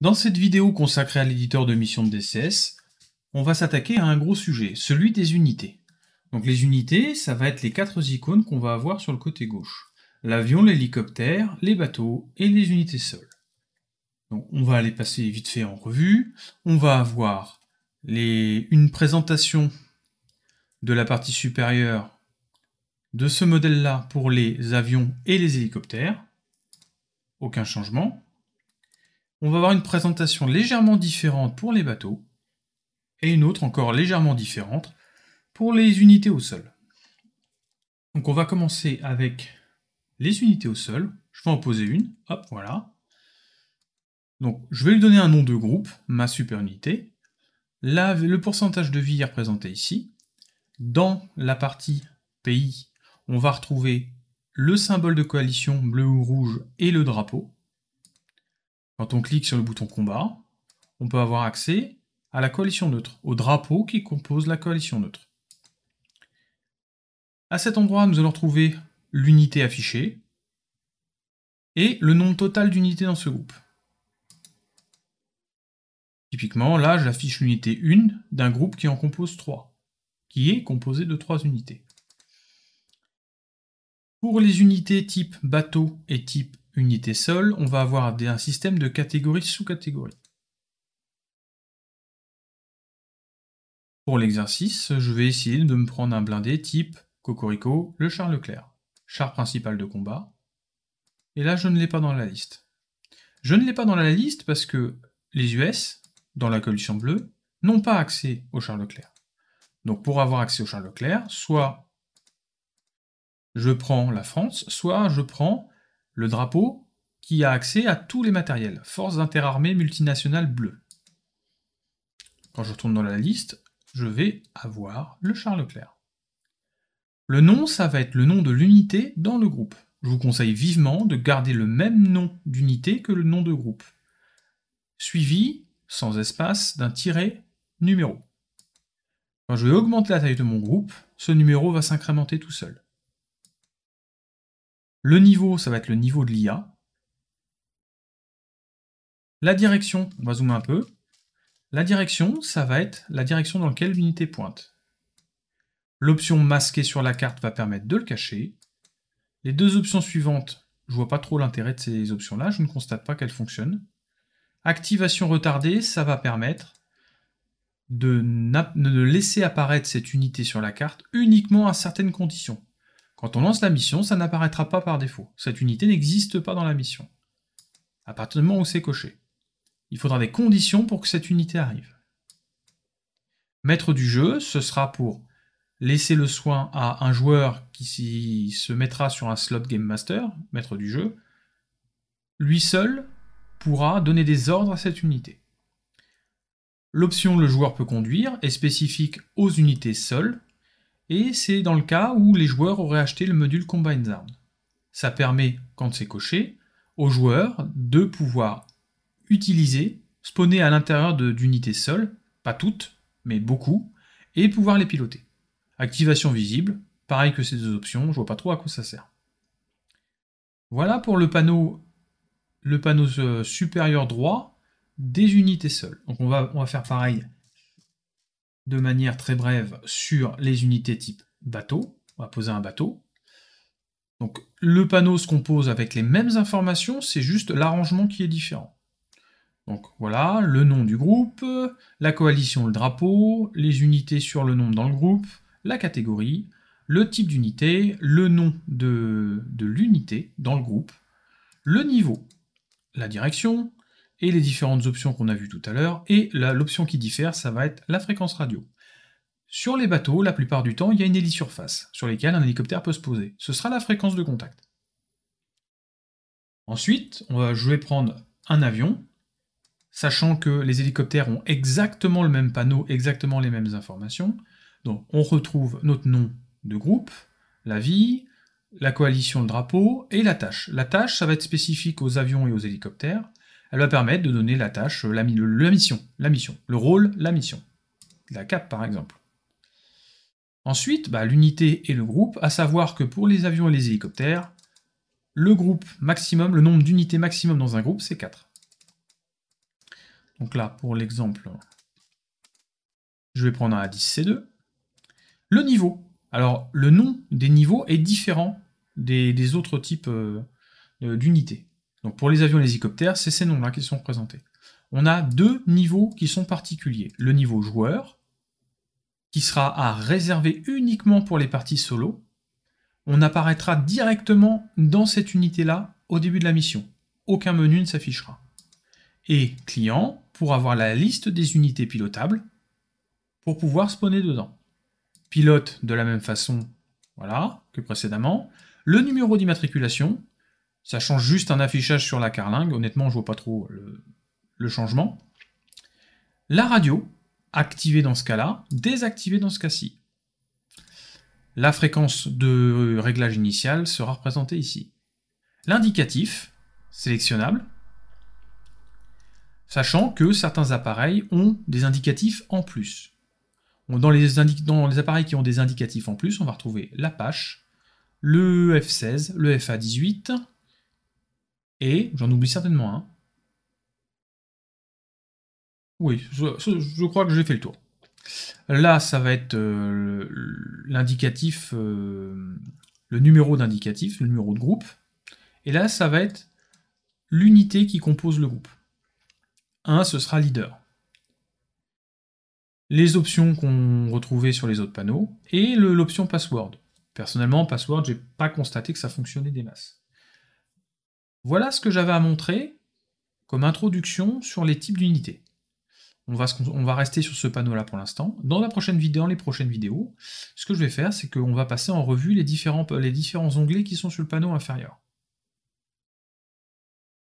Dans cette vidéo consacrée à l'éditeur de mission de DCS, on va s'attaquer à un gros sujet, celui des unités. Donc les unités, ça va être les quatre icônes qu'on va avoir sur le côté gauche. L'avion, l'hélicoptère, les bateaux et les unités sol. Donc on va aller passer vite fait en revue. On va avoir une présentation de la partie supérieure de ce modèle-là pour les avions et les hélicoptères. Aucun changement on va avoir une présentation légèrement différente pour les bateaux et une autre encore légèrement différente pour les unités au sol. Donc on va commencer avec les unités au sol. Je vais en poser une, hop, voilà. Donc je vais lui donner un nom de groupe, ma super unité. le pourcentage de vie est représenté ici. Dans la partie pays, on va retrouver le symbole de coalition bleu ou rouge et le drapeau. Quand on clique sur le bouton combat, on peut avoir accès à la coalition neutre, au drapeau qui compose la coalition neutre. À cet endroit, nous allons trouver l'unité affichée et le nombre total d'unités dans ce groupe. Typiquement, là, j'affiche l'unité 1 d'un groupe qui en compose 3, qui est composé de 3 unités. Pour les unités type bateau et type unité seule, on va avoir un système de catégories sous-catégories. Pour l'exercice, je vais essayer de me prendre un blindé type Cocorico, le char Leclerc, char principal de combat. Et là, je ne l'ai pas dans la liste. Je ne l'ai pas dans la liste parce que les US, dans la coalition bleue, n'ont pas accès au char Leclerc. Donc pour avoir accès au char Leclerc, soit je prends la France, soit je prends le drapeau qui a accès à tous les matériels, forces interarmées multinationales bleues. Quand je retourne dans la liste, je vais avoir le Charles Leclerc. Le nom, ça va être le nom de l'unité dans le groupe. Je vous conseille vivement de garder le même nom d'unité que le nom de groupe, suivi, sans espace, d'un tiret numéro. Quand je vais augmenter la taille de mon groupe, ce numéro va s'incrémenter tout seul. Le niveau, ça va être le niveau de l'IA. La direction, on va zoomer un peu. La direction, ça va être la direction dans laquelle l'unité pointe. L'option masquée sur la carte va permettre de le cacher. Les deux options suivantes, je ne vois pas trop l'intérêt de ces options-là, je ne constate pas qu'elles fonctionnent. Activation retardée, ça va permettre de laisser apparaître cette unité sur la carte uniquement à certaines conditions. Quand on lance la mission, ça n'apparaîtra pas par défaut. Cette unité n'existe pas dans la mission. À partir du moment où c'est coché. Il faudra des conditions pour que cette unité arrive. Maître du jeu, ce sera pour laisser le soin à un joueur qui se mettra sur un slot Game Master, maître du jeu, lui seul pourra donner des ordres à cette unité. L'option le joueur peut conduire est spécifique aux unités seules, et c'est dans le cas où les joueurs auraient acheté le module Combine Arm. Ça permet, quand c'est coché, aux joueurs de pouvoir utiliser, spawner à l'intérieur d'unités seules, pas toutes, mais beaucoup, et pouvoir les piloter. Activation visible, pareil que ces deux options, je vois pas trop à quoi ça sert. Voilà pour le panneau, le panneau euh, supérieur droit des unités seules. Donc on va faire pareil de manière très brève sur les unités type bateau. On va poser un bateau. Donc le panneau se compose avec les mêmes informations, c'est juste l'arrangement qui est différent. Donc voilà, le nom du groupe, la coalition, le drapeau, les unités sur le nombre dans le groupe, la catégorie, le type d'unité, le nom de, de l'unité dans le groupe, le niveau, la direction, et les différentes options qu'on a vues tout à l'heure, et l'option qui diffère, ça va être la fréquence radio. Sur les bateaux, la plupart du temps, il y a une hélice surface sur lesquelles un hélicoptère peut se poser. Ce sera la fréquence de contact. Ensuite, on va, jouer prendre un avion, sachant que les hélicoptères ont exactement le même panneau, exactement les mêmes informations. Donc on retrouve notre nom de groupe, la vie, la coalition, le drapeau et la tâche. La tâche, ça va être spécifique aux avions et aux hélicoptères elle va permettre de donner la tâche, euh, la, mission, la mission, le rôle, la mission. La CAP par exemple. Ensuite, bah, l'unité et le groupe, à savoir que pour les avions et les hélicoptères, le groupe maximum, le nombre d'unités maximum dans un groupe, c'est 4. Donc là, pour l'exemple, je vais prendre un A10C2. Le niveau. Alors, le nom des niveaux est différent des, autres types euh, d'unités pour les avions et les hélicoptères, c'est ces noms-là qui sont représentés. On a deux niveaux qui sont particuliers. Le niveau joueur, qui sera à réserver uniquement pour les parties solo. On apparaîtra directement dans cette unité-là au début de la mission. Aucun menu ne s'affichera. Et client, pour avoir la liste des unités pilotables, pour pouvoir spawner dedans. Pilote de la même façon, voilà, que précédemment. Le numéro d'immatriculation, ça change juste un affichage sur la carlingue. Honnêtement, je vois pas trop le, changement. La radio, activée dans ce cas-là, désactivée dans ce cas-ci. La fréquence de euh, réglage initial sera représentée ici. L'indicatif, sélectionnable, sachant que certains appareils ont des indicatifs en plus. Dans les, dans les, appareils qui ont des indicatifs en plus, on va retrouver l'Apache, le F16, le FA18, et j'en oublie certainement un. Oui, je, crois que j'ai fait le tour. Là, ça va être euh, l'indicatif, euh, le numéro d'indicatif, le numéro de groupe. Et là, ça va être l'unité qui compose le groupe. 1, ce sera leader. Les options qu'on retrouvait sur les autres panneaux et l'option password. Personnellement, password, je n'ai pas constaté que ça fonctionnait des masses. Voilà ce que j'avais à montrer comme introduction sur les types d'unités. On va, rester sur ce panneau-là pour l'instant. Dans la prochaine vidéo, les prochaines vidéos, ce que je vais faire, c'est qu'on va passer en revue les différents onglets qui sont sur le panneau inférieur.